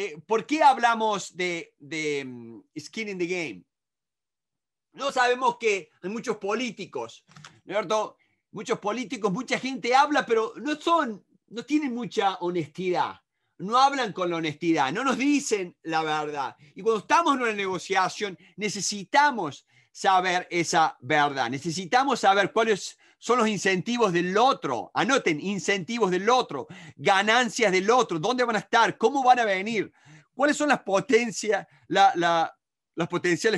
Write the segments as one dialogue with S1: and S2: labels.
S1: Eh, ¿por qué hablamos de, mm, skin in the game? No sabemos que hay muchos políticos, ¿no ¿cierto? Muchos políticos, mucha gente habla, pero no son, no tienen mucha honestidad. No hablan con la honestidad, no nos dicen la verdad. Y cuando estamos en una negociación, necesitamos saber esa verdad. Necesitamos saber cuál es son los incentivos del otro. Anoten, incentivos del otro, ganancias del otro, dónde van a estar, cómo van a venir, cuáles son las potenciales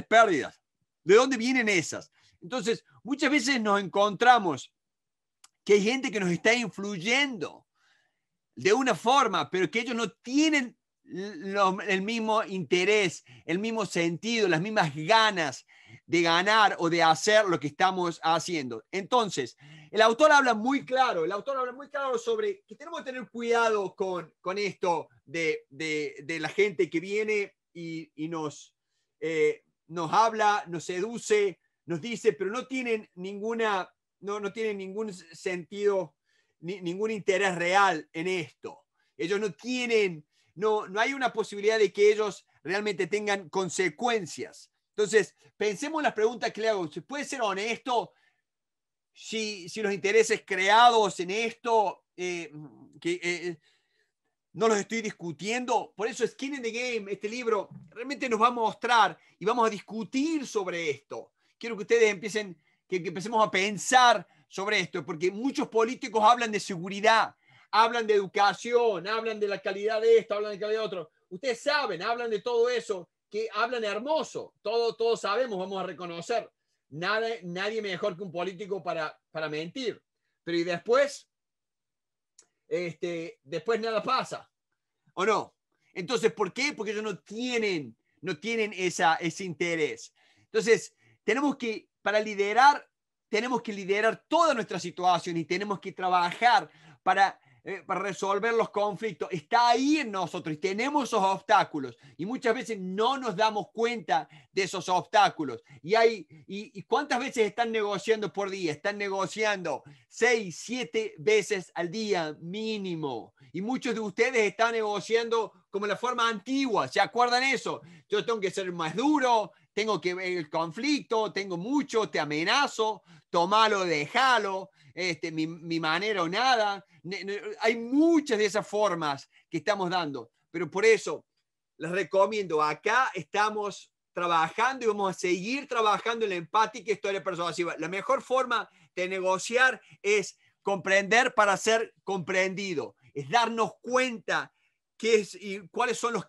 S1: pérdidas, de dónde vienen esas. Entonces, muchas veces nos encontramos que hay gente que nos está influyendo de una forma, pero que ellos no tienen el mismo interés, el mismo sentido, las mismas ganas, de ganar o de hacer lo que estamos haciendo. Entonces, el autor habla muy claro, el autor habla muy claro sobre que tenemos que tener cuidado con, esto de, la gente que viene y, nos, eh, nos habla, nos seduce, nos dice, pero no tienen ninguna, no, tienen ningún sentido, ningún interés real en esto. Ellos no tienen, no hay una posibilidad de que ellos realmente tengan consecuencias entonces, pensemos en las preguntas que le hago. ¿Puede ser honesto si, si los intereses creados en esto, eh, que eh, eh, no los estoy discutiendo? Por eso Skin in the Game, este libro, realmente nos va a mostrar y vamos a discutir sobre esto. Quiero que ustedes empiecen, que, que empecemos a pensar sobre esto, porque muchos políticos hablan de seguridad, hablan de educación, hablan de la calidad de esto, hablan de la calidad de otro. Ustedes saben, hablan de todo eso que hablan hermoso. Todo, todos sabemos, vamos a reconocer. Nada, nadie mejor que un político para, para mentir. Pero y después, este, después nada pasa. ¿O no? Entonces, ¿por qué? Porque ellos no tienen, no tienen esa, ese interés. Entonces, tenemos que, para liderar, tenemos que liderar toda nuestra situación y tenemos que trabajar para eh, para resolver los conflictos está ahí en nosotros y tenemos esos obstáculos y muchas veces no nos damos cuenta de esos obstáculos. Y, hay, y, y cuántas veces están negociando por día? Están negociando seis, siete veces al día mínimo. Y muchos de ustedes están negociando como la forma antigua, ¿se acuerdan eso? Yo tengo que ser más duro, tengo que ver el conflicto, tengo mucho, te amenazo, tomalo, déjalo. Este, mi, manera o nada. Hay muchas de esas formas que estamos dando, pero por eso les recomiendo, acá estamos trabajando y vamos a seguir trabajando en la empática historia persuasiva. La mejor forma de negociar es comprender para ser comprendido, es darnos cuenta qué es cuáles son los,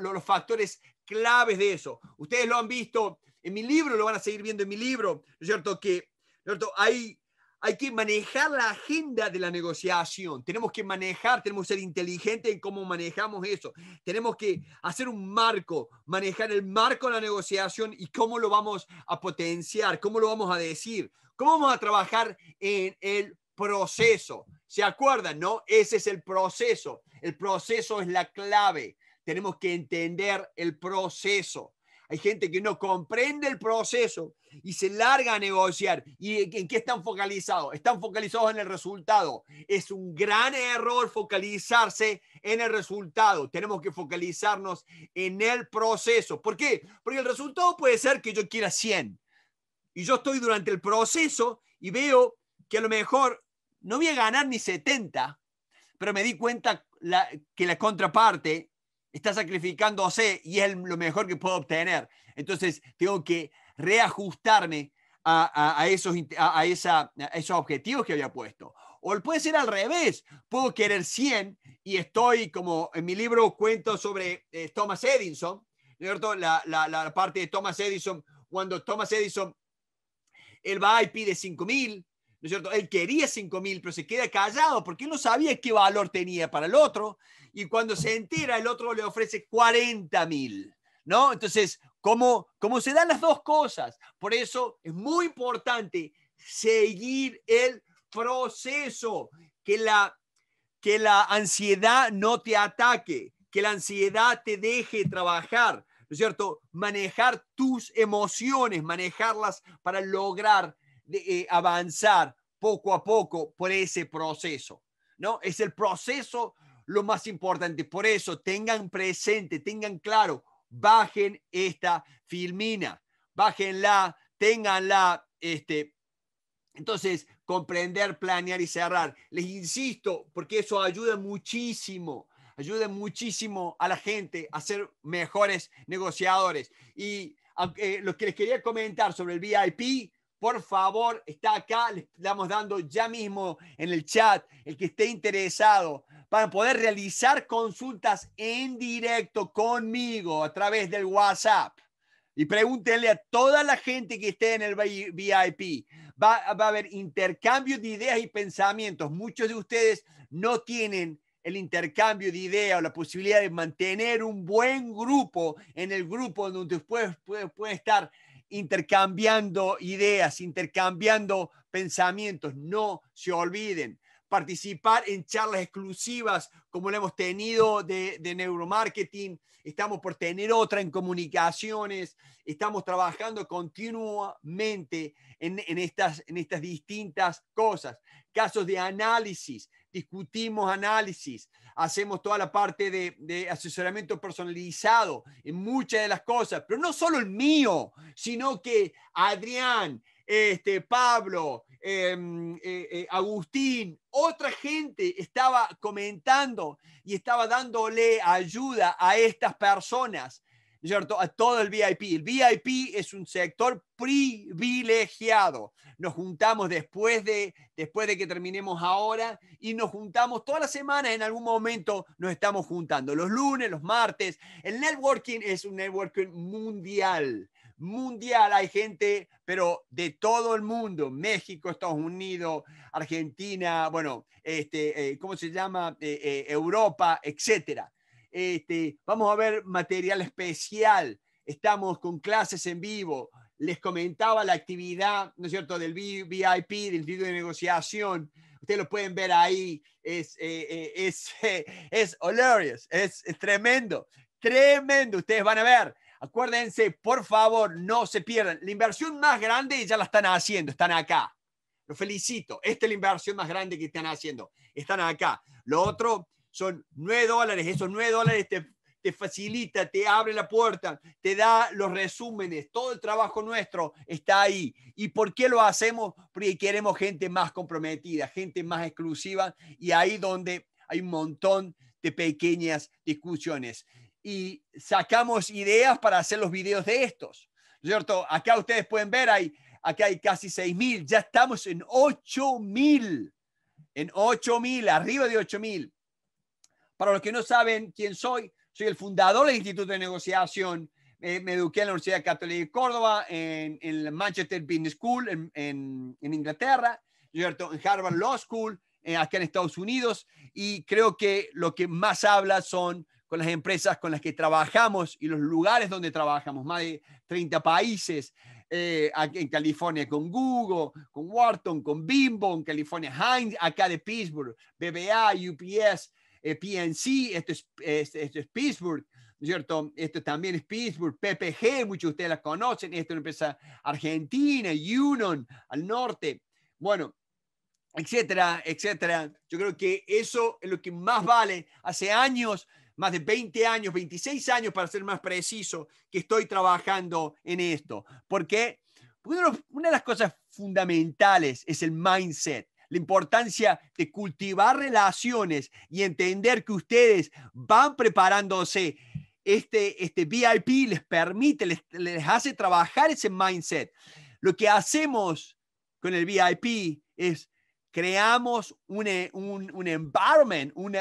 S1: los, factores claves de eso. Ustedes lo han visto en mi libro, lo van a seguir viendo en mi libro, ¿no es cierto? Que es cierto? hay hay que manejar la agenda de la negociación. Tenemos que manejar, tenemos que ser inteligentes en cómo manejamos eso. Tenemos que hacer un marco, manejar el marco de la negociación y cómo lo vamos a potenciar, cómo lo vamos a decir, cómo vamos a trabajar en el proceso. ¿Se acuerdan, no? Ese es el proceso. El proceso es la clave. Tenemos que entender el proceso. Hay gente que no comprende el proceso y se larga a negociar. ¿Y en qué están focalizados? Están focalizados en el resultado. Es un gran error focalizarse en el resultado. Tenemos que focalizarnos en el proceso. ¿Por qué? Porque el resultado puede ser que yo quiera 100. Y yo estoy durante el proceso y veo que a lo mejor no voy a ganar ni 70, pero me di cuenta la, que la contraparte está sacrificándose y es lo mejor que puedo obtener. Entonces, tengo que reajustarme a, a esos, esa, esos objetivos que había puesto. O puede ser al revés. Puedo querer 100 y estoy, como en mi libro cuento sobre eh, Thomas Edison, ¿cierto? La, la, la, parte de Thomas Edison, cuando Thomas Edison, él va y pide 5.000 ¿no es cierto? Él quería 5 mil, pero se queda callado porque él no sabía qué valor tenía para el otro. Y cuando se entera, el otro le ofrece 40 mil, ¿no? Entonces, ¿cómo, ¿cómo se dan las dos cosas? Por eso es muy importante seguir el proceso, que la, que la ansiedad no te ataque, que la ansiedad te deje trabajar, ¿no es cierto? Manejar tus emociones, manejarlas para lograr eh, avanzar poco a poco por ese proceso, ¿no? Es el proceso lo más importante. Por eso tengan presente, tengan claro, bajen esta filmina, bájenla, tenganla, este, entonces, comprender, planear y cerrar. Les insisto, porque eso ayuda muchísimo, ayuda muchísimo a la gente a ser mejores negociadores. Y eh, lo que les quería comentar sobre el VIP por favor, está acá, le estamos dando ya mismo en el chat, el que esté interesado, para poder realizar consultas en directo conmigo a través del WhatsApp. Y pregúntenle a toda la gente que esté en el VIP. Va, a haber intercambio de ideas y pensamientos. Muchos de ustedes no tienen el intercambio de ideas o la posibilidad de mantener un buen grupo en el grupo donde después puede, puede estar intercambiando ideas, intercambiando pensamientos. No se olviden participar en charlas exclusivas como lo hemos tenido de, neuromarketing. Estamos por tener otra en comunicaciones. Estamos trabajando continuamente en, estas, en estas distintas cosas. Casos de análisis, discutimos análisis, hacemos toda la parte de, asesoramiento personalizado en muchas de las cosas, pero no solo el mío, sino que Adrián, este, Pablo, em, eh, eh, Agustín, otra gente estaba comentando y estaba dándole ayuda a estas personas a todo el VIP. El VIP es un sector privilegiado. Nos juntamos después de, después de que terminemos ahora y nos juntamos todas las semanas, en algún momento nos estamos juntando, los lunes, los martes. El networking es un networking mundial mundial hay gente, pero de todo el mundo, México, Estados Unidos, Argentina, bueno, este, eh, ¿cómo se llama? Eh, eh, Europa, etcétera. Este, vamos a ver material especial. Estamos con clases en vivo. Les comentaba la actividad, ¿no es cierto?, del VIP, del Instituto de Negociación. Ustedes lo pueden ver ahí. Es, eh, eh, eh es, es tremendo, tremendo. Ustedes van a ver. Acuérdense, por favor, no se pierdan. La inversión más grande ya la están haciendo, están acá. Los felicito. Esta es la inversión más grande que están haciendo. Están acá. Lo otro son 9 dólares. Esos 9 dólares te, te facilita, te abre la puerta, te da los resúmenes. Todo el trabajo nuestro está ahí. ¿Y por qué lo hacemos? Porque queremos gente más comprometida, gente más exclusiva y ahí donde hay un montón de pequeñas discusiones. Y sacamos ideas para hacer los videos de estos. ¿Cierto? Acá ustedes pueden ver, ahí acá hay casi 6.000, ya estamos en mil en mil arriba de mil para los que no saben quién soy, soy el fundador del Instituto de Negociación. Eh, me eduqué en la Universidad Católica de Córdoba, en, la Manchester Business School en, en, en Inglaterra, en Harvard Law School, eh, acá en Estados Unidos. Y creo que lo que más habla son con las empresas con las que trabajamos y los lugares donde trabajamos, más de 30 países. Eh, en California con Google, con Wharton, con Bimbo, en California, Heinz, acá de Pittsburgh, BBA, UPS, eh, PNC, esto es, esto es Pittsburgh, ¿no es cierto? Esto también es Pittsburgh, PPG, muchos de ustedes la conocen, esto es una empresa argentina, Union, al norte, bueno, etcétera, etcétera. Yo creo que eso es lo que más vale. Hace años, más de 20 años, 26 años para ser más preciso, que estoy trabajando en esto. Porque una de las cosas fundamentales es el mindset la importancia de cultivar relaciones y entender que ustedes van preparándose. Este, este VIP les permite, les, hace trabajar ese mindset. Lo que hacemos con el VIP es creamos un, eh, environment, un,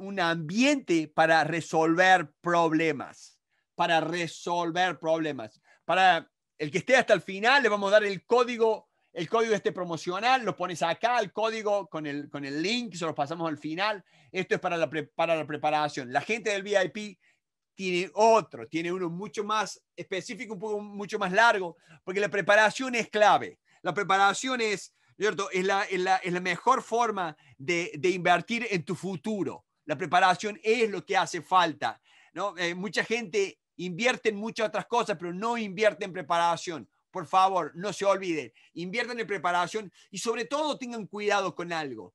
S1: un, ambiente para resolver problemas, para resolver problemas. Para el que esté hasta el final, le vamos a dar el código el código este promocional, lo pones acá, el código con el, con el link, se lo pasamos al final. Esto es para la, la preparación. La gente del VIP tiene otro, tiene uno mucho más específico, un poco mucho más largo, porque la preparación es clave. La preparación es, ¿cierto? Es la, mejor forma de, invertir en tu futuro. La preparación es lo que hace falta. ¿no? Eh, mucha gente invierte en muchas otras cosas, pero no invierte en preparación por favor, no se olviden, inviertan en preparación y sobre todo tengan cuidado con algo.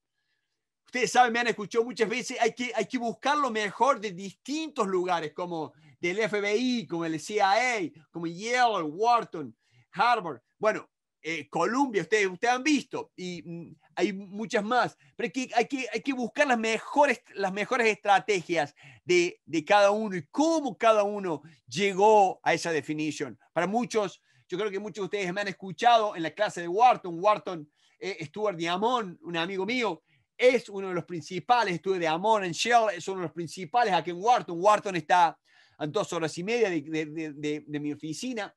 S1: Ustedes saben, me han escuchado muchas veces, hay que, hay que buscar lo mejor de distintos lugares, como del FBI, como el CIA, como Yale, Wharton, Harvard. Bueno, eh, Colombia, ustedes, ustedes han visto, y mm, hay muchas más, pero hay que, hay que, buscar las mejores, las mejores estrategias de, de, cada uno y cómo cada uno llegó a esa definición. Para muchos yo creo que muchos de ustedes me han escuchado en la clase de Wharton. Wharton, eh, Stuart Diamond, un amigo mío, es uno de los principales. Estuve de Amon en Shell es uno de los principales aquí en Wharton. Wharton está a dos horas y media de, mi oficina.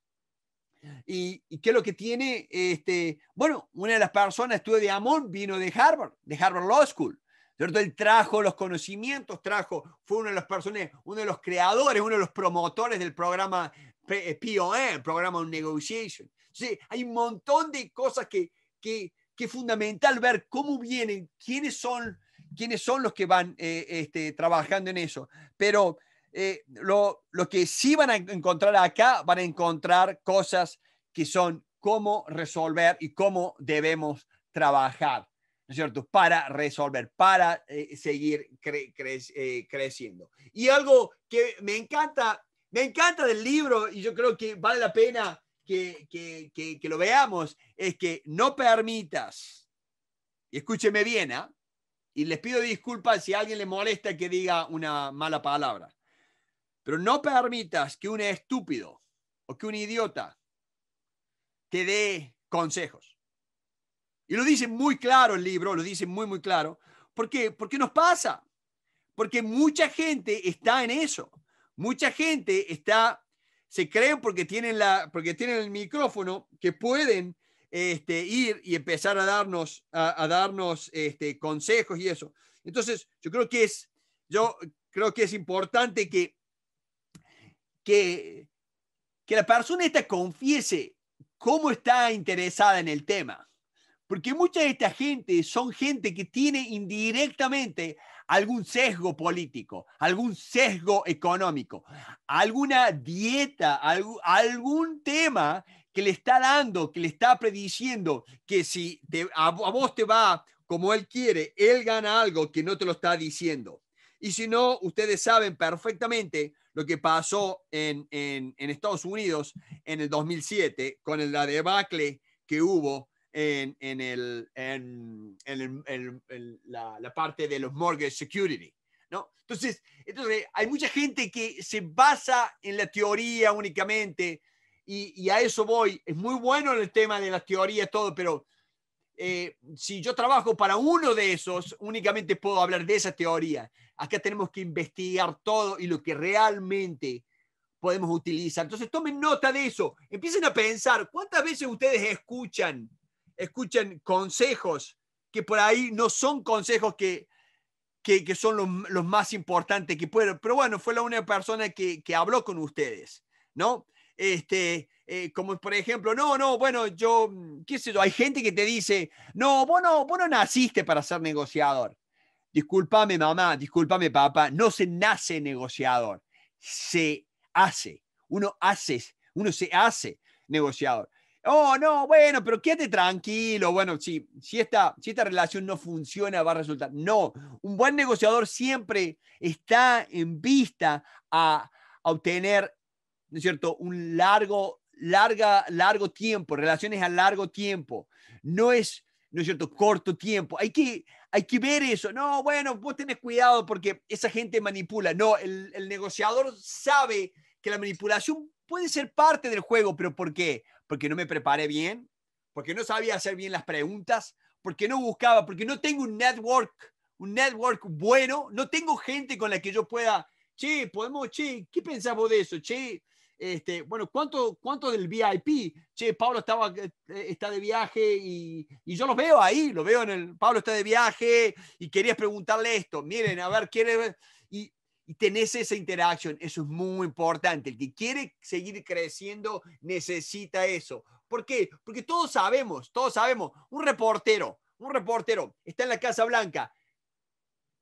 S1: Y, qué es lo que tiene, este, bueno, una de las personas, estuve de Amon, vino de Harvard, de Harvard Law School. ¿cierto? Él trajo los conocimientos, trajo, fue una de las personas, uno de los creadores, uno de los promotores del programa POM, eh, e, Program on Negotiation. hay un montón de cosas que, que, que, es fundamental ver cómo vienen, quiénes son, quiénes son los que van eh, este, trabajando en eso. Pero eh, lo, lo que sí van a encontrar acá, van a encontrar cosas que son cómo resolver y cómo debemos trabajar, ¿no es cierto? Para resolver, para seguir creciendo. Y algo que me encanta me encanta del libro y yo creo que vale la pena que, que, que, lo veamos, es que no permitas, y escúcheme bien, ¿ah? y les pido disculpas si a alguien le molesta que diga una mala palabra, pero no permitas que un estúpido o que un idiota te dé consejos. Y lo dice muy claro el libro, lo dice muy, muy claro. ¿Por qué? Porque nos pasa. Porque mucha gente está en eso. Mucha gente está, se creen porque tienen, la, porque tienen el micrófono que pueden este, ir y empezar a darnos, a, darnos este, consejos y eso. Entonces, yo creo que es, yo creo que es importante que, que, que la persona esta confiese cómo está interesada en el tema. Porque mucha de esta gente son gente que tiene indirectamente algún sesgo político, algún sesgo económico, alguna dieta, algún tema que le está dando, que le está prediciendo que si a, vos te va como él quiere, él gana algo que no te lo está diciendo. Y si no, ustedes saben perfectamente lo que pasó en, Estados Unidos en el 2007 con el, debacle que hubo en, en, el, en, el, la, parte de los mortgage security. ¿no? Entonces, entonces, hay mucha gente que se basa en la teoría únicamente y, a eso voy. Es muy bueno el tema de teoría y todo, pero eh, si yo trabajo para uno de esos, únicamente puedo hablar de esa teoría. Acá tenemos que investigar todo y lo que realmente podemos utilizar. Entonces, tomen nota de eso. Empiecen a pensar cuántas veces ustedes escuchan escuchen consejos que por ahí no son consejos que, que, son los, más importantes que pueden. Pero bueno, fue la única persona que, que habló con ustedes, ¿no? Este, eh, como por ejemplo, no, no, bueno, yo, qué sé yo, hay gente que te dice, no, vos no, no naciste para ser negociador. Discúlpame mamá, discúlpame papá, no se nace negociador, se hace, uno hace, uno se hace negociador oh, no, bueno, pero quédate tranquilo, bueno, si, si, esta, si esta relación no funciona va a resultar. No, un buen negociador siempre está en vista a, obtener, ¿no es cierto?, un largo, larga, largo tiempo, relaciones a largo tiempo. No es, ¿no es cierto?, corto tiempo. Hay que, hay que ver eso. No, bueno, vos tenés cuidado porque esa gente manipula. No, el negociador sabe que la manipulación puede ser parte del juego, pero ¿por qué? porque no me preparé bien, porque no sabía hacer bien las preguntas, porque no buscaba, porque no tengo un network, un network bueno, no tengo gente con la que yo pueda, che, podemos, che, ¿qué pensás vos de eso? Che, este, bueno, ¿cuánto, ¿cuánto del VIP? Che, Pablo estaba, eh, está de viaje y, y, yo los veo ahí, lo veo en el, Pablo está de viaje y querías preguntarle esto, miren, a ver, quiere, y y tenés esa interacción. Eso es muy importante. El que quiere seguir creciendo necesita eso. ¿Por qué? Porque todos sabemos, todos sabemos, un reportero, un reportero está en la Casa Blanca.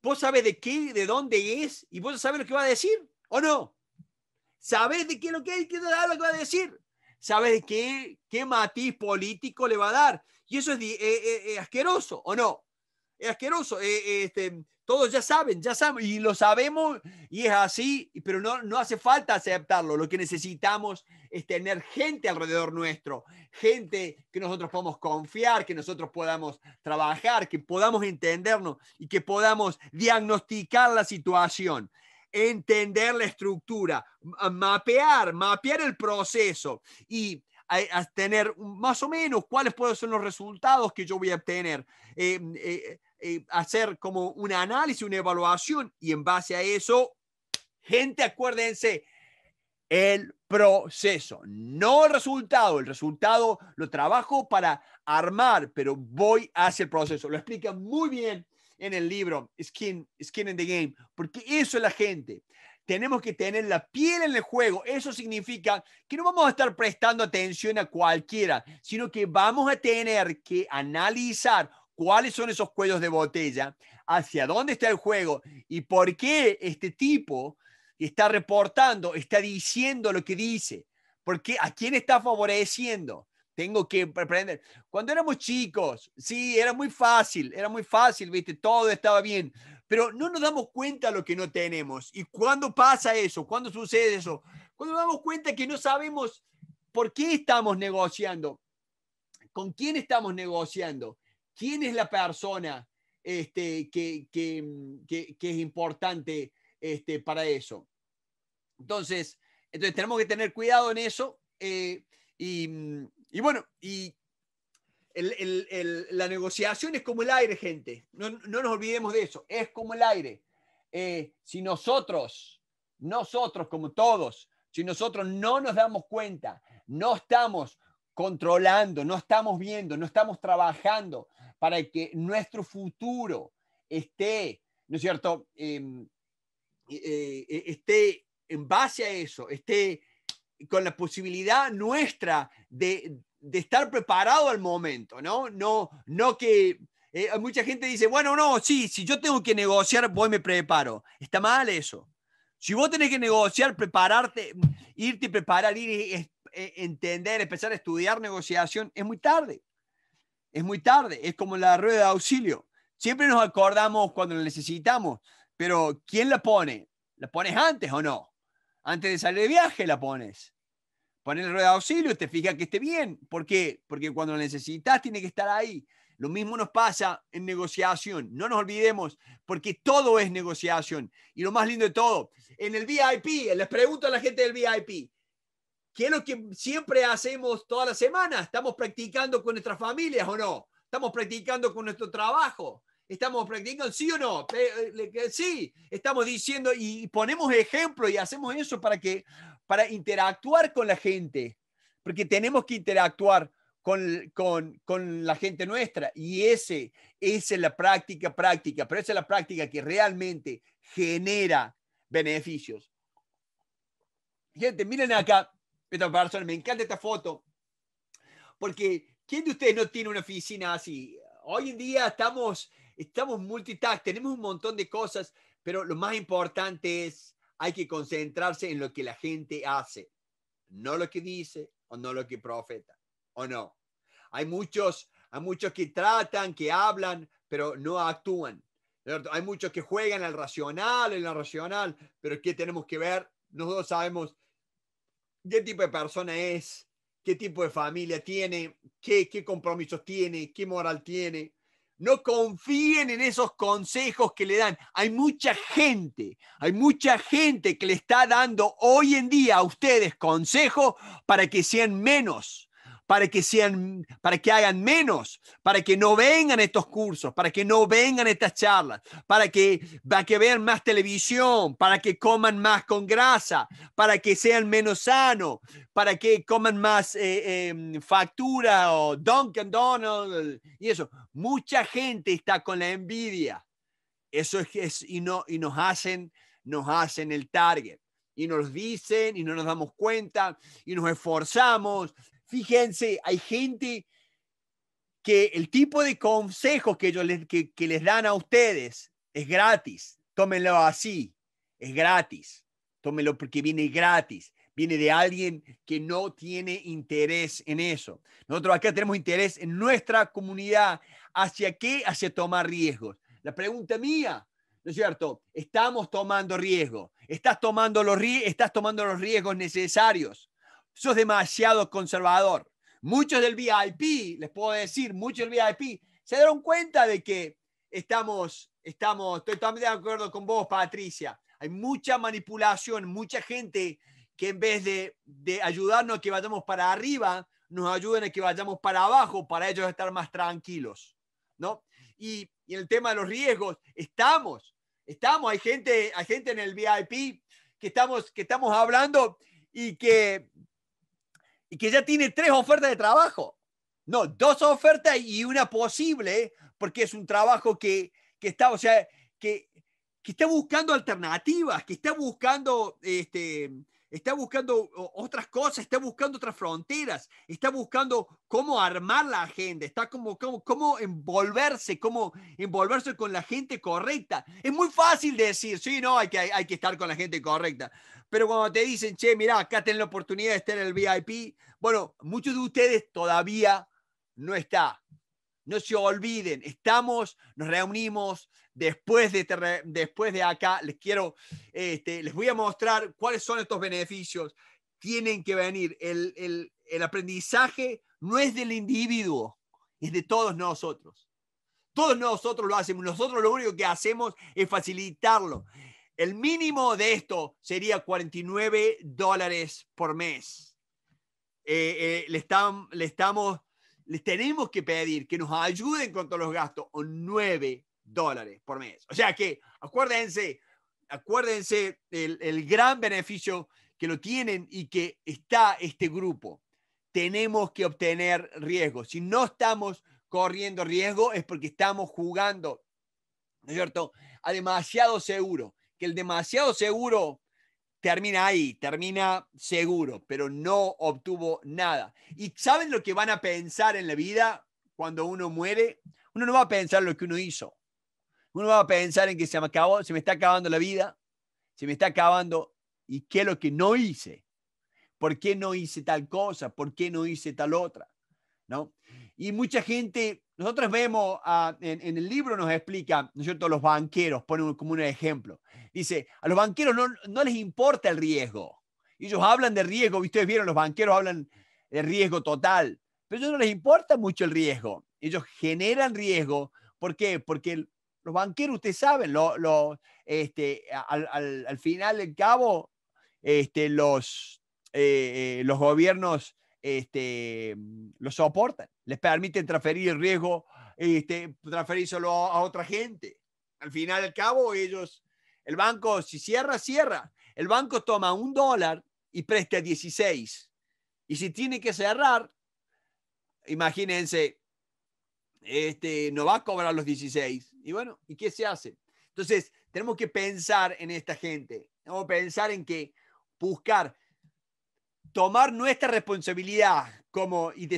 S1: Vos sabés de qué, de dónde es y vos sabés lo que va a decir o no. Sabés de qué es lo que hay, qué lo que va a decir. Sabés de qué, qué matiz político le va a dar. Y eso es, eh, eh, eh, asqueroso o no. Es asqueroso. este, todos ya saben, ya saben, y lo sabemos, y es así, pero no, no hace falta aceptarlo. Lo que necesitamos es tener gente alrededor nuestro, gente que nosotros podamos confiar, que nosotros podamos trabajar, que podamos entendernos y que podamos diagnosticar la situación entender la estructura, mapear, mapear el proceso y tener más o menos cuáles pueden ser los resultados que yo voy a obtener. Eh, eh, eh, hacer como un análisis, una evaluación y en base a eso, gente, acuérdense, el proceso, no el resultado. El resultado lo trabajo para armar, pero voy hacia el proceso. Lo explica muy bien en el libro Skin, Skin in the Game, porque eso es la gente. Tenemos que tener la piel en el juego. Eso significa que no vamos a estar prestando atención a cualquiera, sino que vamos a tener que analizar cuáles son esos cuellos de botella, hacia dónde está el juego y por qué este tipo está reportando, está diciendo lo que dice, porque a quién está favoreciendo. Tengo que aprender. Cuando éramos chicos, sí, era muy fácil, era muy fácil, viste, todo estaba bien, pero no nos damos cuenta lo que no tenemos. ¿Y cuándo pasa eso? ¿Cuándo sucede eso? Cuando nos damos cuenta que no sabemos por qué estamos negociando, con quién estamos negociando quién es la persona este, que, es importante este, para eso. Entonces, entonces, tenemos que tener cuidado en eso. Eh, y, bueno, y la negociación es como el aire, gente. No, nos olvidemos de eso. Es como el aire. Eh, si nosotros, nosotros como todos, si nosotros no nos damos cuenta, no estamos controlando, no estamos viendo, no estamos trabajando para que nuestro futuro esté, ¿no es cierto?, em, eh, eh, esté en base a eso, esté con la posibilidad nuestra de, estar preparado al momento, ¿no? No, no que eh, mucha gente dice, bueno, no, sí, si yo tengo que negociar, voy me preparo. Está mal eso. Si vos tenés que negociar, prepararte, irte preparar, ir, entender, empezar a estudiar negociación, es muy tarde. Es muy tarde, es como la rueda de auxilio. Siempre nos acordamos cuando la necesitamos, pero ¿quién la pone? ¿La pones antes o no? Antes de salir de viaje la pones. Pones la rueda de auxilio, te fijas que esté bien. ¿Por qué? Porque cuando la necesitas tiene que estar ahí. Lo mismo nos pasa en negociación. No nos olvidemos, porque todo es negociación. Y lo más lindo de todo, en el VIP, les pregunto a la gente del VIP, ¿Qué es lo que siempre hacemos todas las semanas? Estamos practicando con nuestras familias o no. Estamos practicando con nuestro trabajo. Estamos practicando, sí o no. Eh, sí, estamos diciendo y ponemos ejemplo y hacemos eso para, que, para interactuar con la gente. Porque tenemos que interactuar con, con, con la gente nuestra. Y ese, esa es la práctica, práctica. Pero esa es la práctica que realmente genera beneficios. Gente, miren acá Peter me encanta esta foto, porque ¿quién de ustedes no tiene una oficina así? Hoy en día estamos, estamos multitask, tenemos un montón de cosas, pero lo más importante es, hay que concentrarse en lo que la gente hace, no lo que dice o no lo que profeta, o no. Hay muchos, hay muchos que tratan, que hablan, pero no actúan. Hay muchos que juegan al racional, en racional, pero ¿qué tenemos que ver? Nosotros sabemos qué tipo de persona es, qué tipo de familia tiene, qué, qué compromisos tiene, qué moral tiene. No confíen en esos consejos que le dan. Hay mucha gente, hay mucha gente que le está dando hoy en día a ustedes consejos para que sean menos para que sean, para que hagan menos, para que no vengan estos cursos, para que no vengan estas charlas, para que, para que vean más televisión, para que coman más con grasa, para que sean menos sanos, para que coman más eh, em, factura o Dunkin' Donald y eso. Mucha gente está con la envidia. Eso es, es y, no, y nos hacen, nos hacen el target y nos dicen y no nos damos cuenta y nos esforzamos fíjense, hay gente que el tipo de consejos que, les, les dan a ustedes es gratis. Tómenlo así, es gratis. Tómenlo porque viene gratis. Viene de alguien que no tiene interés en eso. Nosotros acá tenemos interés en nuestra comunidad. ¿Hacia qué? Hacia tomar riesgos. La pregunta mía, ¿no es cierto? Estamos tomando riesgo. Estás tomando los, estás tomando los riesgos necesarios sos demasiado conservador. Muchos del VIP, les puedo decir, muchos del VIP se dieron cuenta de que estamos, estamos, estoy totalmente de acuerdo con vos, Patricia. Hay mucha manipulación, mucha gente que en vez de, ayudarnos a que vayamos para arriba, nos ayuden a que vayamos para abajo para ellos estar más tranquilos, ¿no? Y, en el tema de los riesgos, estamos, estamos, hay gente, hay gente en el VIP que estamos, que estamos hablando y que y que ya tiene tres ofertas de trabajo. No, dos ofertas y una posible, porque es un trabajo que, está, o sea, que, que está buscando alternativas, que está buscando este, está buscando otras cosas, está buscando otras fronteras, está buscando cómo armar la agenda, está como, cómo envolverse, cómo envolverse con la gente correcta. Es muy fácil decir, sí, no, hay que, hay, que estar con la gente correcta. Pero cuando te dicen, che, mira, acá tenés la oportunidad de estar en el VIP, bueno, muchos de ustedes todavía no está. No se olviden, estamos, nos reunimos, después de, después de acá, les quiero, este, les voy a mostrar cuáles son estos beneficios. Tienen que venir. El, aprendizaje no es del individuo, es de todos nosotros. Todos nosotros lo hacemos. Nosotros lo único que hacemos es facilitarlo. El mínimo de esto sería 49 dólares por mes. Eh, eh, le, le estamos, les tenemos que pedir que nos ayuden con todos los gastos o 9 dólares por mes. O sea que, acuérdense, acuérdense el, gran beneficio que lo tienen y que está este grupo. Tenemos que obtener riesgo. Si no estamos corriendo riesgo es porque estamos jugando, ¿no es cierto?, a demasiado seguro. Que el demasiado seguro termina ahí, termina seguro, pero no obtuvo nada. ¿Y saben lo que van a pensar en la vida cuando uno muere? Uno no va a pensar lo que uno hizo. Uno va a pensar en que se me acabó, se me está acabando la vida, se me está acabando, ¿y qué es lo que no hice? ¿Por qué no hice tal cosa? ¿Por qué no hice tal otra? ¿No? Y mucha gente, nosotros vemos, ah, en, el libro nos explica, ¿no es cierto?, los banqueros, ponen como un ejemplo. Dice, a los banqueros no, no les importa el riesgo. Ellos hablan de riesgo, ustedes vieron, los banqueros hablan de riesgo total, pero a ellos no les importa mucho el riesgo. Ellos generan riesgo. ¿Por qué? Porque los banqueros, ustedes saben, lo, este, al, final del cabo, este, los, eh, eh, los gobiernos este, lo soportan, les permiten transferir el riesgo, este, transferir a, a otra gente. Al final del cabo, ellos, el banco, si cierra, cierra. El banco toma un dólar y presta 16. Y si tiene que cerrar, imagínense, este, no va a cobrar los 16, y bueno, ¿y qué se hace? Entonces, tenemos que pensar en esta gente, que pensar en que buscar, tomar nuestra responsabilidad como, y,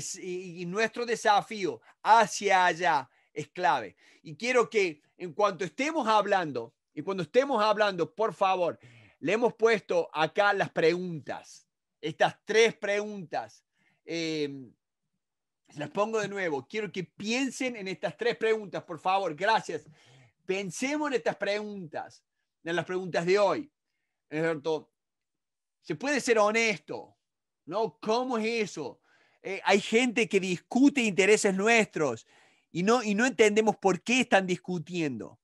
S1: y, nuestro desafío hacia allá es clave. Y quiero que en cuanto estemos hablando, y cuando estemos hablando, por favor, le hemos puesto acá las preguntas, estas tres preguntas. Eh, las pongo de nuevo. Quiero que piensen en estas tres preguntas, por favor. Gracias. Pensemos en estas preguntas, en las preguntas de hoy. ¿Es cierto? Se puede ser honesto, ¿no? ¿Cómo es eso? Eh, hay gente que discute intereses nuestros y no, y no entendemos por qué están discutiendo.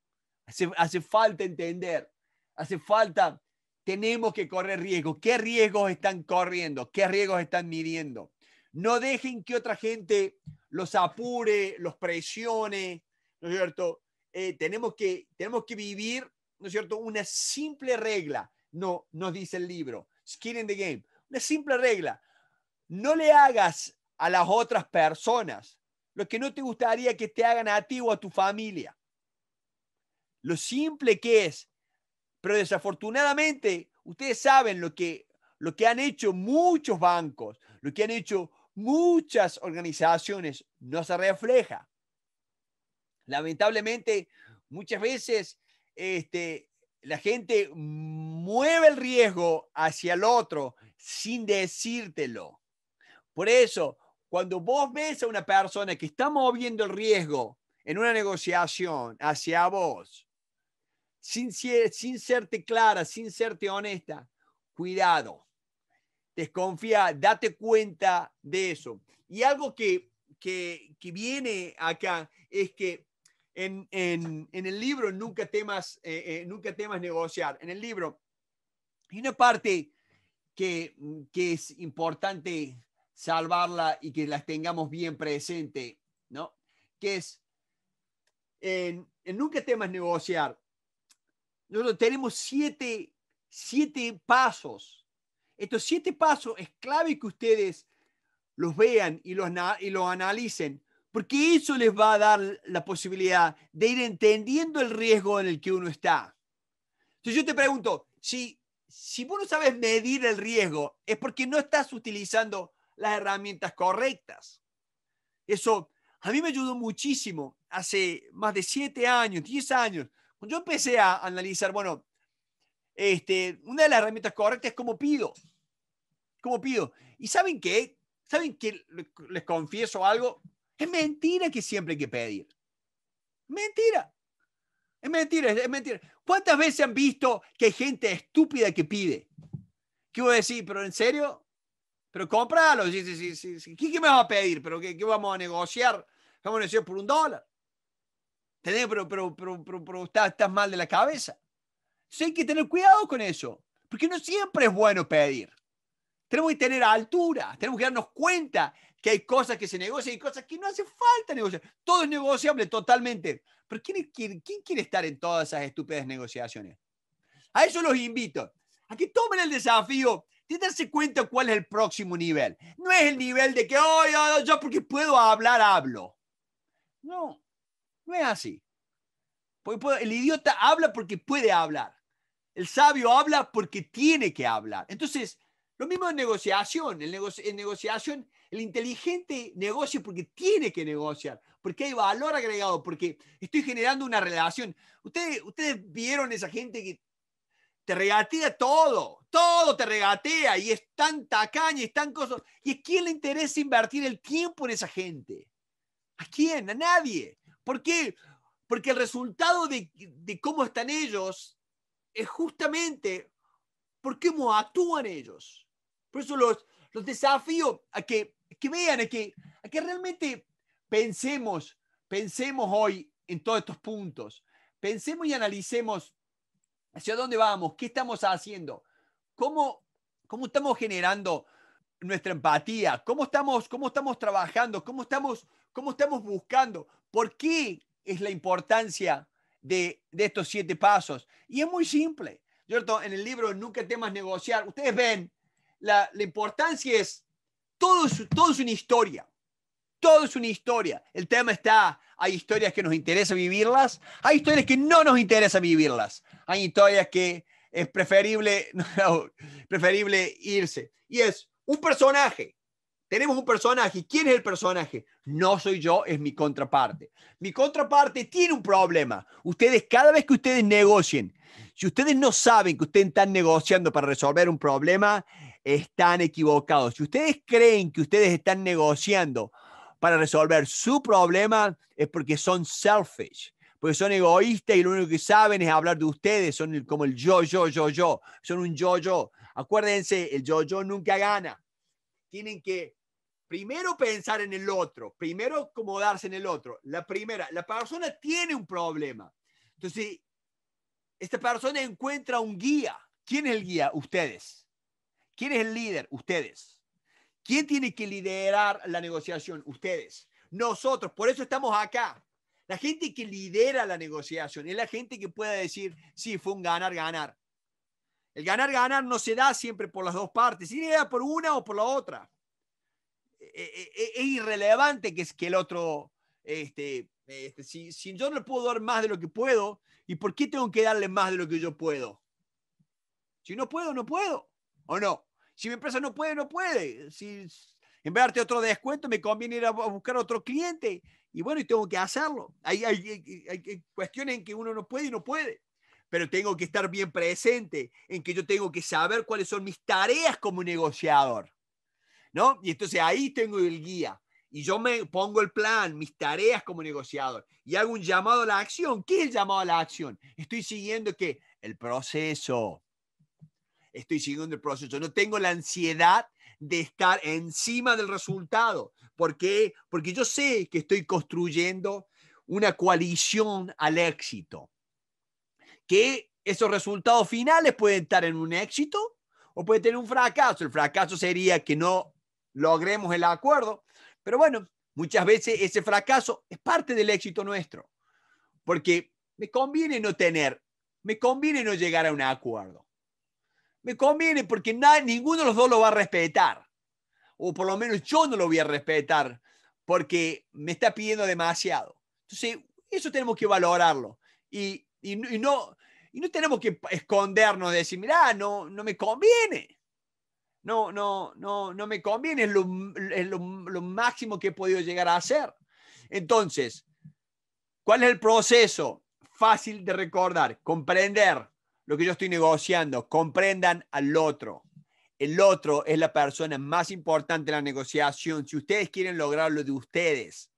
S1: Hace, hace falta entender, hace falta, tenemos que correr riesgos. ¿Qué riesgos están corriendo? ¿Qué riesgos están midiendo? No dejen que otra gente los apure, los presione, ¿no es cierto? Eh, tenemos, que, tenemos que vivir, ¿no es cierto? Una simple regla, no, nos dice el libro, Skin in the Game, una simple regla. No le hagas a las otras personas lo que no te gustaría que te hagan a ti o a tu familia. Lo simple que es, pero desafortunadamente ustedes saben lo que, lo que han hecho muchos bancos, lo que han hecho muchas organizaciones no se refleja. Lamentablemente, muchas veces este, la gente mueve el riesgo hacia el otro sin decírtelo. Por eso, cuando vos ves a una persona que está moviendo el riesgo en una negociación hacia vos, sin, sin serte clara, sin serte honesta, cuidado desconfía, date cuenta de eso. Y algo que, viene acá es que en, el libro nunca temas, eh, eh, nunca temas negociar. En el libro hay una parte que, es importante salvarla y que las tengamos bien presente, ¿no? Que es, en, nunca temas negociar, nosotros tenemos siete pasos estos siete pasos es clave que ustedes los vean y los, y analicen, porque eso les va a dar la posibilidad de ir entendiendo el riesgo en el que uno está. Entonces yo te pregunto, si, si vos no sabes medir el riesgo, es porque no estás utilizando las herramientas correctas. Eso a mí me ayudó muchísimo hace más de siete años, diez años. Cuando yo empecé a analizar, bueno, este, una de las herramientas correctas es como pido. ¿Cómo pido? ¿Y saben qué? ¿Saben que les confieso algo? Es mentira que siempre hay que pedir. Mentira. Es mentira, es mentira. ¿Cuántas veces han visto que hay gente estúpida que pide? ¿Qué voy a decir? ¿Pero en serio? Pero cómpralo. Sí, sí, sí, ¿Qué, ¿Qué, me vas a pedir? ¿Pero qué, qué, vamos a negociar? ¿Vamos a negociar por un dólar? pero, pero, pero, pero estás mal de la cabeza. Entonces hay que tener cuidado con eso, porque no siempre es bueno pedir. Tenemos que tener altura, tenemos que darnos cuenta que hay cosas que se negocian y cosas que no hace falta negociar. Todo es negociable totalmente. Pero ¿quién, quiere estar en todas esas estúpidas negociaciones? A eso los invito, a que tomen el desafío de darse cuenta cuál es el próximo nivel. No es el nivel de que, oh, yo, porque puedo hablar, hablo. No, no es así. el idiota habla porque puede hablar. El sabio habla porque tiene que hablar. Entonces, lo mismo en negociación. En, negociación, el inteligente negocia porque tiene que negociar, porque hay valor agregado, porque estoy generando una relación. Ustedes, ustedes vieron esa gente que te regatea todo, todo te regatea y es tan tacaña y es tan cosa. ¿Y a quién le interesa invertir el tiempo en esa gente? ¿A quién? A nadie. ¿Por qué? Porque el resultado de cómo están ellos es justamente por cómo actúan ellos. Por eso los, los desafío a que, vean, a que, a que realmente pensemos, pensemos hoy en todos estos puntos. Pensemos y analicemos hacia dónde vamos, qué estamos haciendo, cómo, estamos generando nuestra empatía, cómo estamos, estamos trabajando, cómo estamos, cómo estamos buscando, por qué es la importancia de, estos siete pasos. Y es muy simple, ¿cierto? En el libro Nunca temas negociar, ustedes ven, la, importancia es, todo es, todo es una historia, todo es una historia. El tema está, hay historias que nos interesa vivirlas, hay historias que no nos interesa vivirlas, hay historias que es preferible, preferible irse. Y es un personaje tenemos un personaje. ¿Quién es el personaje? No soy yo, es mi contraparte. Mi contraparte tiene un problema. Ustedes, cada vez que ustedes negocien, si ustedes no saben que ustedes están negociando para resolver un problema, están equivocados. Si ustedes creen que ustedes están negociando para resolver su problema, es porque son selfish, porque son egoístas y lo único que saben es hablar de ustedes. Son como el yo, yo, yo, yo. Son un yo, yo. Acuérdense, el yo, yo nunca gana tienen que primero pensar en el otro, primero acomodarse en el otro. La primera, la persona tiene un problema. Entonces, esta persona encuentra un guía. ¿Quién es el guía? Ustedes. ¿Quién es el líder? Ustedes. ¿Quién tiene que liderar la negociación? Ustedes. Nosotros. Por eso estamos acá. La gente que lidera la negociación es la gente que pueda decir, sí, fue un ganar-ganar. El ganar-ganar no se da siempre por las dos partes, se da por una o por la otra. E, e, e, es irrelevante que, es que el otro, este, este si, yo no le puedo dar más de lo que puedo, ¿y por qué tengo que darle más de lo que yo puedo? Si no puedo, no puedo. ¿O no? Si mi empresa no puede, no puede. Si en vez de otro descuento, me conviene ir a buscar otro cliente. Y bueno, y tengo que hacerlo. hay, hay cuestiones en que uno no puede y no puede pero tengo que estar bien presente en que yo tengo que saber cuáles son mis tareas como negociador. ¿No? Y entonces ahí tengo el guía. Y yo me pongo el plan, mis tareas como negociador. Y hago un llamado a la acción. ¿Qué es el llamado a la acción? Estoy siguiendo que el proceso. Estoy siguiendo el proceso. No tengo la ansiedad de estar encima del resultado. ¿Por Porque yo sé que estoy construyendo una coalición al éxito que esos resultados finales pueden estar en un éxito o puede tener un fracaso. El fracaso sería que no logremos el acuerdo, pero bueno, muchas veces ese fracaso es parte del éxito nuestro, porque me conviene no tener, me conviene no llegar a un acuerdo, me conviene porque nada, ninguno de los dos lo va a respetar, o por lo menos yo no lo voy a respetar porque me está pidiendo demasiado. Entonces, eso tenemos que valorarlo. Y y no, y no, tenemos que escondernos de decir, mirá, no, no me conviene. No, no, no, no me conviene, es, lo, lo máximo que he podido llegar a hacer. Entonces, ¿cuál es el proceso? Fácil de recordar, comprender lo que yo estoy negociando, comprendan al otro. El otro es la persona más importante en la negociación. Si ustedes quieren lograr lo de ustedes,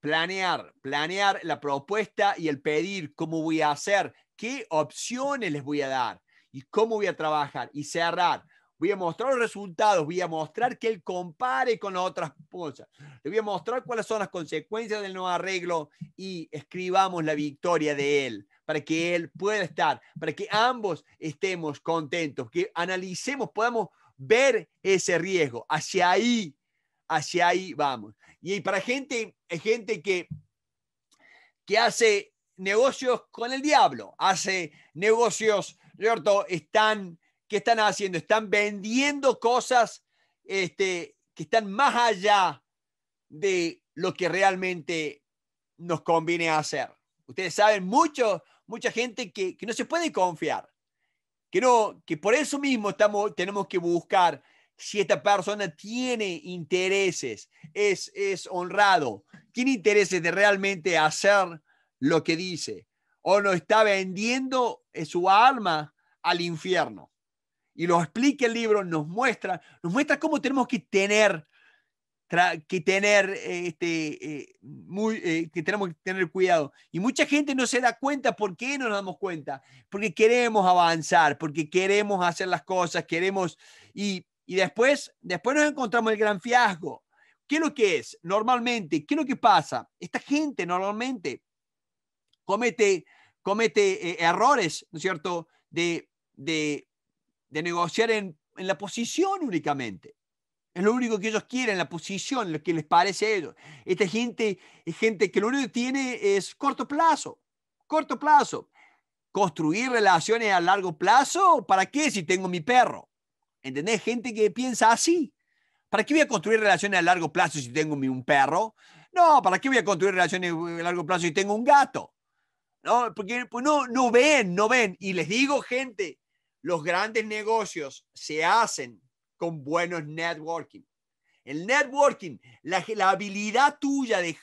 S1: planear, planear la propuesta y el pedir, cómo voy a hacer, qué opciones les voy a dar y cómo voy a trabajar y cerrar. Voy a mostrar los resultados, voy a mostrar que él compare con otras cosas. Le voy a mostrar cuáles son las consecuencias del nuevo arreglo y escribamos la victoria de él para que él pueda estar, para que ambos estemos contentos, que analicemos, podamos ver ese riesgo. Hacia ahí, hacia ahí vamos. Y para gente, gente que, que hace negocios con el diablo, hace negocios, ¿cierto? Están, ¿qué están haciendo? Están vendiendo cosas este, que están más allá de lo que realmente nos conviene hacer. Ustedes saben, mucho, mucha gente que, no se puede confiar, que, no, que por eso mismo estamos, tenemos que buscar si esta persona tiene intereses, es, es honrado, tiene intereses de realmente hacer lo que dice, o no está vendiendo eh, su alma al infierno. Y lo explica el libro, nos muestra, nos muestra cómo tenemos que tener, que tener, eh, este, eh, muy, que tenemos que tener cuidado. Y mucha gente no se da cuenta, ¿por qué no nos damos cuenta? Porque queremos avanzar, porque queremos hacer las cosas, queremos, y y después, después nos encontramos el gran fiasco. ¿Qué es lo que es normalmente? ¿Qué es lo que pasa? Esta gente normalmente comete, comete eh, errores, ¿no es cierto?, de, de, negociar en, en, la posición únicamente. Es lo único que ellos quieren, la posición, lo que les parece a ellos. Esta gente es gente que lo único que tiene es corto plazo, corto plazo. Construir relaciones a largo plazo, ¿para qué si tengo mi perro? ¿Entendés? Gente que piensa así. ¿Para qué voy a construir relaciones a largo plazo si tengo un perro? No, ¿para qué voy a construir relaciones a largo plazo si tengo un gato? No, porque pues, no, no ven, no ven. Y les digo, gente, los grandes negocios se hacen con buenos networking. El networking, la, la habilidad tuya de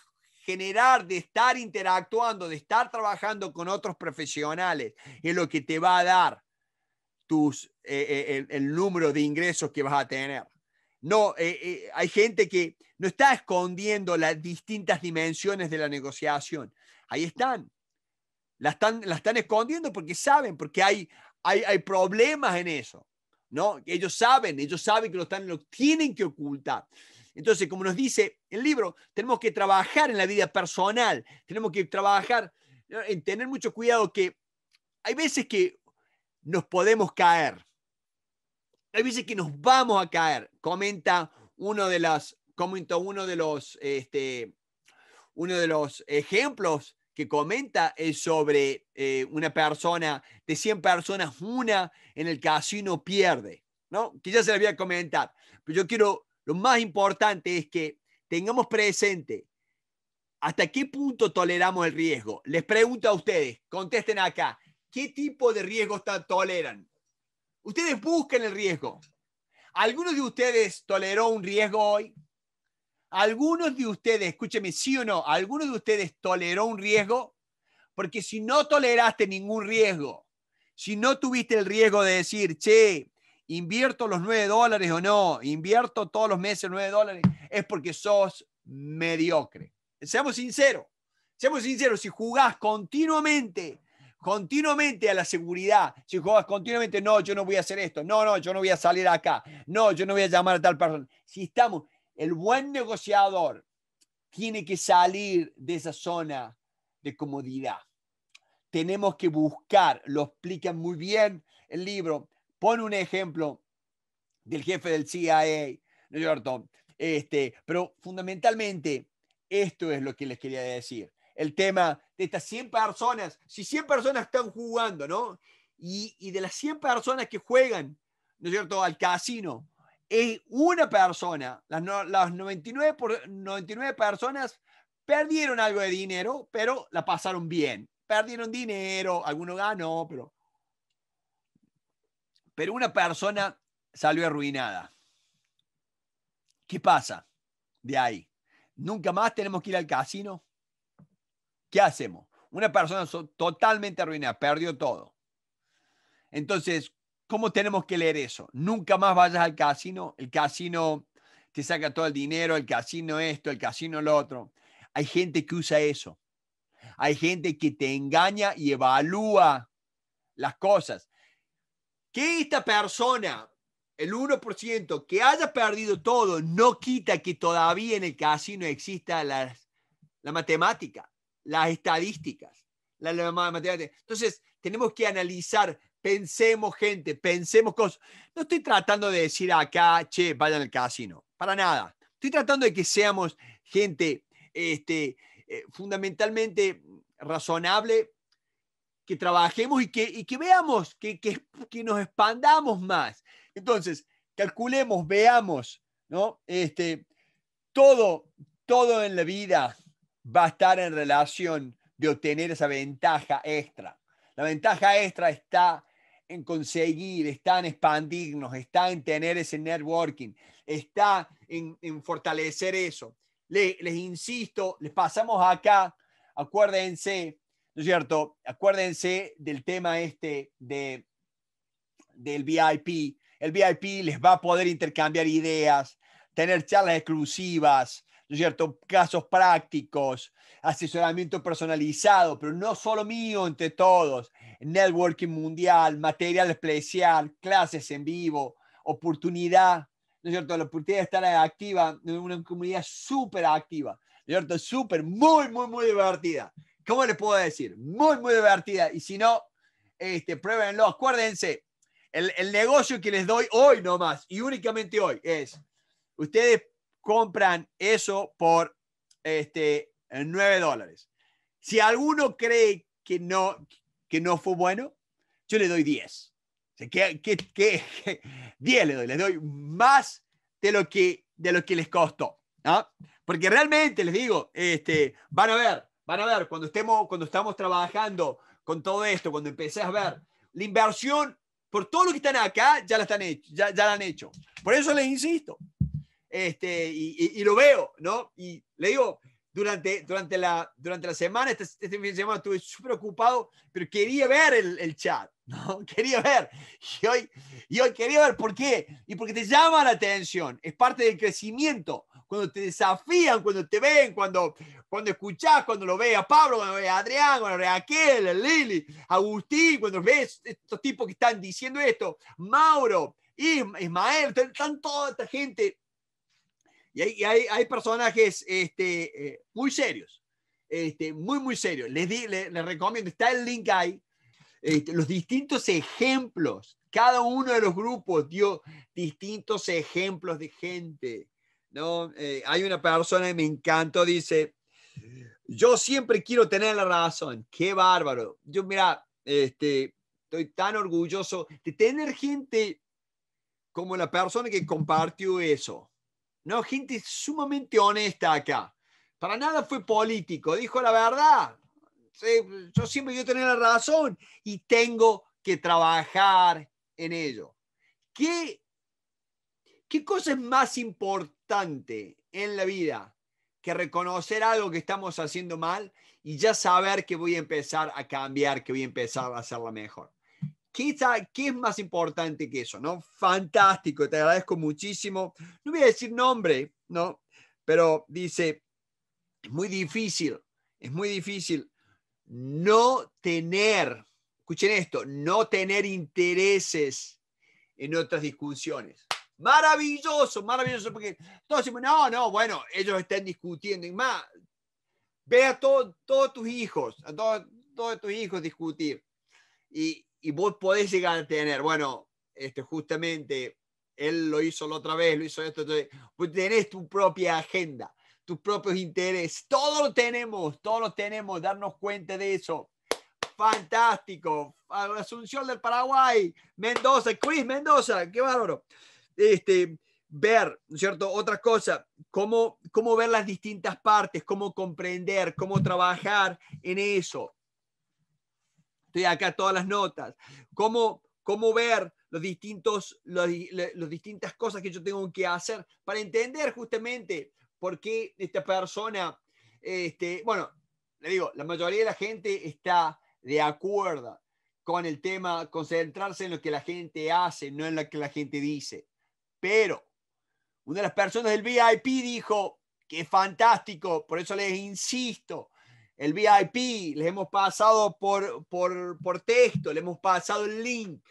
S1: generar, de estar interactuando, de estar trabajando con otros profesionales, es lo que te va a dar tus, eh, eh, el, número de ingresos que vas a tener. No, eh, hay gente que no está escondiendo las distintas dimensiones de la negociación. Ahí están. La están, están escondiendo porque saben, porque hay, hay, problemas en eso. ¿no? Ellos saben, ellos saben que lo, están, lo tienen que ocultar. Entonces, como nos dice el libro, tenemos que trabajar en la vida personal, tenemos que trabajar en tener mucho cuidado que hay veces que nos podemos caer. Hay veces que nos vamos a caer, comenta uno de las, comentó uno de los, este, uno de los ejemplos que comenta es sobre eh, una persona, de 100 personas, una en el casino pierde, ¿no? Que ya se la voy a comentar, pero yo quiero, lo más importante es que tengamos presente hasta qué punto toleramos el riesgo. Les pregunto a ustedes, contesten acá, qué tipo de riesgo toleran. Ustedes buscan el riesgo. ¿Algunos de ustedes toleró un riesgo hoy? ¿Algunos de ustedes, escúcheme, sí o no, algunos de ustedes toleró un riesgo? Porque si no toleraste ningún riesgo, si no tuviste el riesgo de decir, che, invierto los nueve dólares o no, invierto todos los meses nueve dólares, es porque sos mediocre. Seamos sinceros, seamos sinceros, si jugás continuamente continuamente a la seguridad. Si juegas continuamente, no, yo no voy a hacer esto, no, no, yo no voy a salir acá, no, yo no voy a llamar a tal persona. Si estamos, el buen negociador tiene que salir de esa zona de comodidad. Tenemos que buscar, lo explica muy bien el libro. Pone un ejemplo del jefe del CIA, ¿no es cierto? Este, pero fundamentalmente, esto es lo que les quería decir el tema de estas 100 personas, si 100 personas están jugando, ¿no? Y, de las 100 personas que juegan, ¿no es cierto?, al casino, es una persona, las, 99, por, personas perdieron algo de dinero, pero la pasaron bien. Perdieron dinero, alguno ganó, pero... Pero una persona salió arruinada. ¿Qué pasa de ahí? Nunca más tenemos que ir al casino. ¿Qué hacemos? Una persona totalmente arruinada, perdió todo. Entonces, ¿cómo tenemos que leer eso? Nunca más vayas al casino, el casino te saca todo el dinero, el casino esto, el casino lo otro. Hay gente que usa eso. Hay gente que te engaña y evalúa las cosas. Que esta persona, el 1%, que haya perdido todo, no quita que todavía en el casino exista la, la matemática las estadísticas, la, la matemática. Entonces, tenemos que analizar, pensemos gente, pensemos cosas. No estoy tratando de decir acá, che, vayan al casino, para nada. Estoy tratando de que seamos gente este, eh, fundamentalmente razonable, que trabajemos y que, que veamos, que, que, que, nos expandamos más. Entonces, calculemos, veamos, ¿no? Este, todo, todo en la vida va a estar en relación de obtener esa ventaja extra. La ventaja extra está en conseguir, está en expandirnos, está en tener ese networking, está en, fortalecer eso. Les, les insisto, les pasamos acá, acuérdense, ¿no es cierto? Acuérdense del tema este de, del VIP. El VIP les va a poder intercambiar ideas, tener charlas exclusivas, ¿no es cierto? Casos prácticos, asesoramiento personalizado, pero no solo mío, entre todos, networking mundial, material especial, clases en vivo, oportunidad, ¿no es cierto? La oportunidad de estar activa en una comunidad súper activa, ¿no es cierto? Súper, muy, muy, muy divertida. ¿Cómo les puedo decir? Muy, muy divertida. Y si no, este, pruébenlo. Acuérdense, el, el negocio que les doy hoy nomás y únicamente hoy es, ustedes compran eso por este, 9 dólares. Si alguno cree que no, que no fue bueno, yo le doy 10. que, 10 le doy, les doy más de lo que, de lo que les costó. Porque realmente les digo, este, van a ver, van a ver, cuando, estemos, cuando estamos trabajando con todo esto, cuando empecé a ver, la inversión por todo lo que están acá, ya la, están ya, ya la han hecho. Por eso les insisto, este, y, lo veo, ¿no? Y le digo, durante, durante, la, durante la semana, este, este fin de semana estuve súper ocupado, pero quería ver el, chat, ¿no? Quería ver. Y hoy, y hoy quería ver por qué. Y porque te llama la atención, es parte del crecimiento. Cuando te desafían, cuando te ven, cuando, cuando escuchas cuando lo vea a Pablo, cuando lo a Adrián, cuando lo ves a Raquel, a Lili, a Agustín, cuando ves estos tipos que están diciendo esto, Mauro, Ismael, están toda esta gente y hay, personajes este, eh, muy serios, este, muy, muy serios. Les, recomiendo, está el link ahí, este, los distintos ejemplos. Cada uno de los grupos dio distintos ejemplos de gente. ¿no? Eh, hay una persona que me encantó, dice, yo siempre quiero tener la razón. Qué bárbaro. Yo, mira, este, estoy tan orgulloso de tener gente como la persona que compartió eso. ¿no? Gente sumamente honesta acá. Para nada fue político, dijo la verdad. Yo siempre quiero tener la razón y tengo que trabajar en ello. ¿Qué, qué cosa es más importante en la vida que reconocer algo que estamos haciendo mal y ya saber que voy a empezar a cambiar, que voy a empezar a hacerla mejor? ¿Qué, ¿Qué, es más importante que eso? ¿no? Fantástico, te agradezco muchísimo. No voy a decir nombre, ¿no? Pero dice, es muy difícil, es muy difícil no tener, escuchen esto, no tener intereses en otras discusiones. Maravilloso, maravilloso, porque todos decimos, no, no, bueno, ellos están discutiendo y más. Ve a todos tus hijos, a todos tus hijos discutir. Y, y vos podés llegar a tener, bueno, este, justamente él lo hizo la otra vez, lo hizo esto, entonces, tenés tu propia agenda, tus propios intereses, Todos lo tenemos, todos lo tenemos, darnos cuenta de eso. Fantástico. Asunción del Paraguay, Mendoza, Chris Mendoza, qué bárbaro. Este, ver, ¿cierto? Otra cosa, cómo, cómo ver las distintas partes, cómo comprender, cómo trabajar en eso. Estoy acá todas las notas. ¿Cómo, cómo ver los distintos, distintas cosas que yo tengo que hacer para entender justamente por qué esta persona, este, bueno, le digo, la mayoría de la gente está de acuerdo con el tema, concentrarse en lo que la gente hace, no en lo que la gente dice. Pero una de las personas del VIP dijo que es fantástico, por eso les insisto, el VIP, les hemos pasado por, texto, les hemos pasado el link.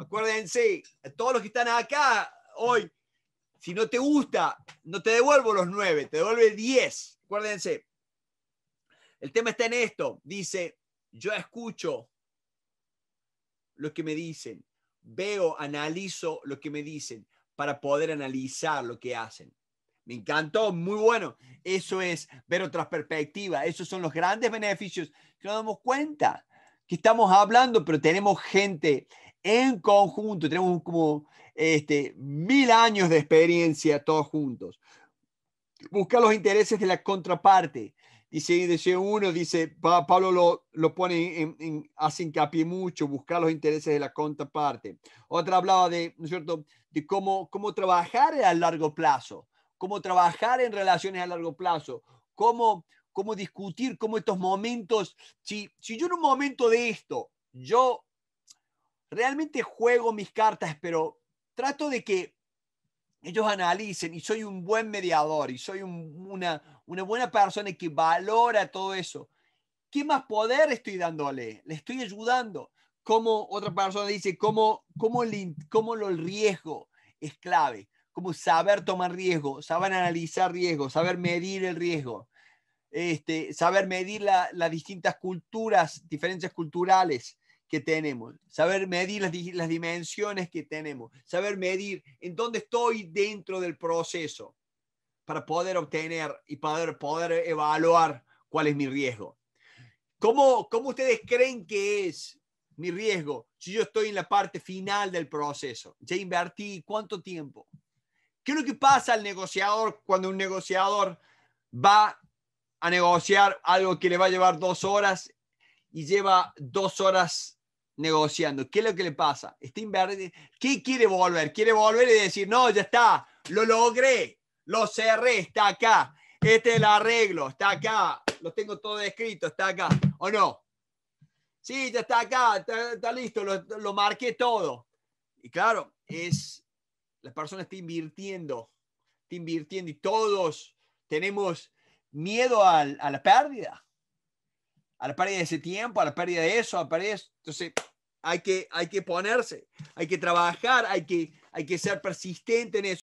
S1: Acuérdense, todos los que están acá hoy, si no te gusta, no te devuelvo los nueve, te devuelve diez. Acuérdense, el tema está en esto. Dice, yo escucho lo que me dicen, veo, analizo lo que me dicen para poder analizar lo que hacen. Me encantó, muy bueno. Eso es ver otras perspectivas. Esos son los grandes beneficios que nos damos cuenta que estamos hablando, pero tenemos gente en conjunto, tenemos como este, mil años de experiencia todos juntos. buscar los intereses de la contraparte. Dice dice uno, dice Pablo lo, pone en, hace hincapié mucho, buscar los intereses de la contraparte. Otra hablaba de, cierto?, de cómo, cómo trabajar a largo plazo cómo trabajar en relaciones a largo plazo, cómo, cómo discutir, cómo estos momentos, si, yo en un momento de esto, yo realmente juego mis cartas, pero trato de que ellos analicen y soy un buen mediador y soy una, una buena persona que valora todo eso. ¿Qué más poder estoy dándole? Le estoy ayudando. Como otra persona dice, cómo, cómo, cómo lo riesgo es clave como saber tomar riesgo, saber analizar riesgo, saber medir el riesgo, este, saber medir las distintas culturas, diferencias culturales que tenemos, saber medir las, las dimensiones que tenemos, saber medir en dónde estoy dentro del proceso para poder obtener y poder, poder evaluar cuál es mi riesgo. ¿Cómo, ¿Cómo ustedes creen que es mi riesgo si yo estoy en la parte final del proceso? Ya invertí cuánto tiempo, ¿Qué es lo que pasa al negociador cuando un negociador va a negociar algo que le va a llevar dos horas y lleva dos horas negociando? ¿Qué es lo que le pasa? Está ¿Qué quiere volver? Quiere volver y decir, no, ya está, lo logré, lo cerré, está acá, este es el arreglo, está acá, lo tengo todo escrito, está acá, ¿o no? Sí, ya está acá, está, listo, lo, lo marqué todo. Y claro, es la persona está invirtiendo, está invirtiendo y todos tenemos miedo a, la pérdida, a la pérdida de ese tiempo, a la pérdida de eso, a la pérdida eso. Entonces, hay que, hay que ponerse, hay que trabajar, hay que, hay que ser persistente en eso.